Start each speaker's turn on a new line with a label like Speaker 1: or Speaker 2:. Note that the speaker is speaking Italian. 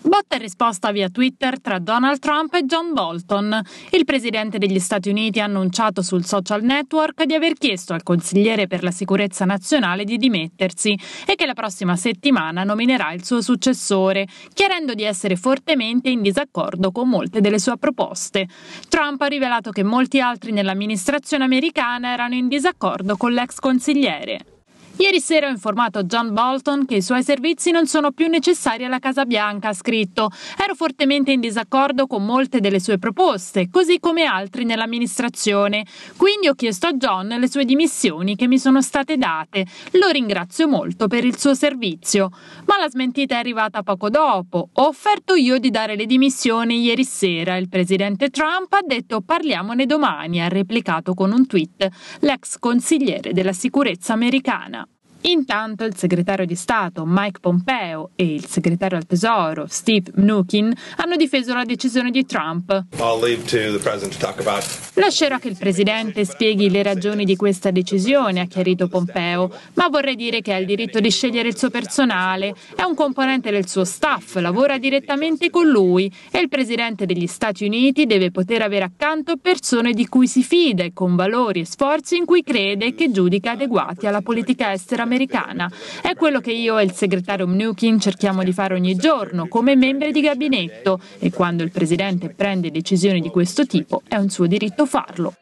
Speaker 1: Botta e risposta via Twitter tra Donald Trump e John Bolton. Il presidente degli Stati Uniti ha annunciato sul social network di aver chiesto al consigliere per la sicurezza nazionale di dimettersi e che la prossima settimana nominerà il suo successore, chiarendo di essere fortemente in disaccordo con molte delle sue proposte. Trump ha rivelato che molti altri nell'amministrazione americana erano in disaccordo con l'ex consigliere. Ieri sera ho informato John Bolton che i suoi servizi non sono più necessari alla Casa Bianca, ha scritto. Ero fortemente in disaccordo con molte delle sue proposte, così come altri nell'amministrazione. Quindi ho chiesto a John le sue dimissioni che mi sono state date. Lo ringrazio molto per il suo servizio. Ma la smentita è arrivata poco dopo. Ho offerto io di dare le dimissioni ieri sera. Il presidente Trump ha detto parliamone domani, ha replicato con un tweet l'ex consigliere della sicurezza americana. Intanto il segretario di Stato Mike Pompeo e il segretario al Tesoro Steve Mnuchin hanno difeso la decisione di Trump. Lascerò che il presidente spieghi le ragioni di questa decisione, ha chiarito Pompeo, ma vorrei dire che ha il diritto di scegliere il suo personale, è un componente del suo staff, lavora direttamente con lui e il presidente degli Stati Uniti deve poter avere accanto persone di cui si fida e con valori e sforzi in cui crede e che giudica adeguati alla politica estera americana. È quello che io e il segretario Mnuchin cerchiamo di fare ogni giorno come membri di gabinetto e quando il Presidente prende decisioni di questo tipo è un suo diritto farlo.